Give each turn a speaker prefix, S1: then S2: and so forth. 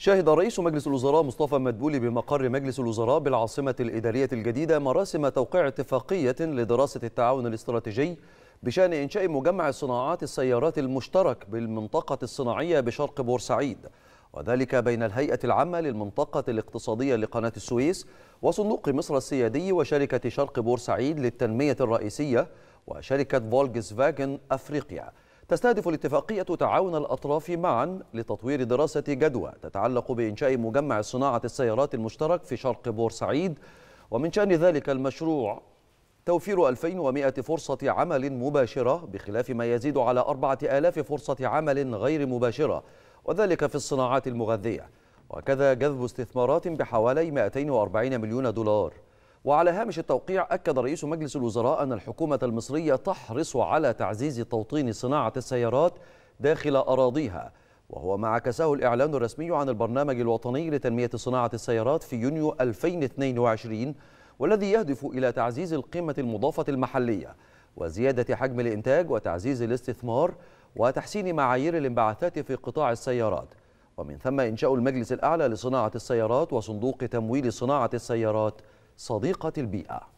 S1: شهد رئيس مجلس الوزراء مصطفى مدبولي بمقر مجلس الوزراء بالعاصمة الإدارية الجديدة مراسم توقيع اتفاقية لدراسة التعاون الاستراتيجي بشأن إنشاء مجمع صناعات السيارات المشترك بالمنطقة الصناعية بشرق بورسعيد وذلك بين الهيئة العامة للمنطقة الاقتصادية لقناة السويس وصندوق مصر السيادي وشركة شرق بورسعيد للتنمية الرئيسية وشركة فولكس فاجن أفريقيا تستهدف الاتفاقية تعاون الأطراف معا لتطوير دراسة جدوى تتعلق بإنشاء مجمع صناعة السيارات المشترك في شرق بورسعيد ومن شأن ذلك المشروع توفير 2100 فرصة عمل مباشرة بخلاف ما يزيد على 4000 فرصة عمل غير مباشرة وذلك في الصناعات المغذية وكذا جذب استثمارات بحوالي 240 مليون دولار وعلى هامش التوقيع أكد رئيس مجلس الوزراء أن الحكومة المصرية تحرص على تعزيز توطين صناعة السيارات داخل أراضيها وهو ما عكسه الإعلان الرسمي عن البرنامج الوطني لتنمية صناعة السيارات في يونيو 2022 والذي يهدف إلى تعزيز القيمة المضافة المحلية وزيادة حجم الإنتاج وتعزيز الاستثمار وتحسين معايير الانبعاثات في قطاع السيارات ومن ثم إنشاء المجلس الأعلى لصناعة السيارات وصندوق تمويل صناعة السيارات صديقة البيئة